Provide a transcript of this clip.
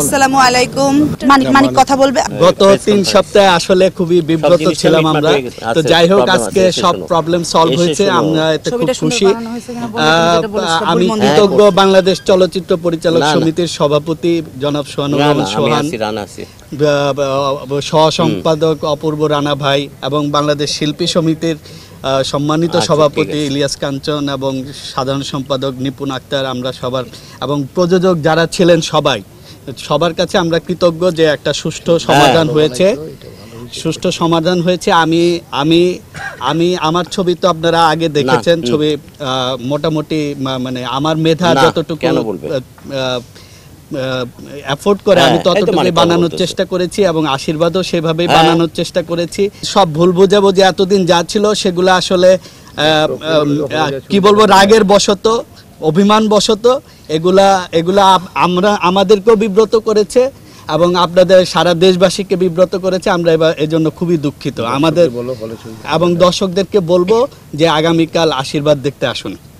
আসসালামু আলাইকুম মানিক মানিক কথা বলবে হ্যাঁ, গত তিন সপ্তাহে আসলে খুবই বিব্রত ছিলাম আমরা তো আচ্ছা, যাই হোক আজকে সব প্রবলেম সলভ হয়েছে আমরা এতে খুব খুশি আমি হ্যাঁ, কৃতজ্ঞ বাংলাদেশ চলচ্চিত্র পরিচালক সমিতির সভাপতি জনাব সোহান সোহান সহ সম্পাদক অপূর্ব রানা ভাই এবং বাংলাদেশ শিল্পী সমিতির সম্মানিত আচ্ছা, সভাপতি ইলিয়াস কাঞ্চন এবং সাধারণ সম্পাদক নিপুণ আক্তার আমরা সবার এবং প্রযোজক যারা ছিলেন সবাই সবার কাছে আমরা কৃতজ্ঞ যে একটা সুষ্ঠু হ্যাঁ, সমাধান হয়েছে সুষ্ঠু সমাধান হয়েছে আমি আমি আমি আমার ছবি তো আপনারা আগে দেখেছেন ছবি মোটামুটি মানে আমার মেধা যতটুকু অ্যাফোর্ড করে হ্যাঁ, আমি ততটুকু মানে বানানোর চেষ্টা করেছি এবং আশীর্বাদও সেভাবেই হ্যাঁ। বানানোর চেষ্টা করেছি সব ভুল বোঝাবো যে এতদিন যা ছিল সেগুলো আসলে কি বলবো রাগের বশত অভিমানবশত এগুলা এগুলা আমরা আমাদেরকেও বিব্রত করেছে এবং আপনাদের সারা দেশবাসীকে বিব্রত করেছে আমরা এবার এজন্য খুবই দুঃখিত আমাদের এবং দর্শকদেরকে বলবো যে আগামীকাল আশীর্বাদ দেখতে আসুন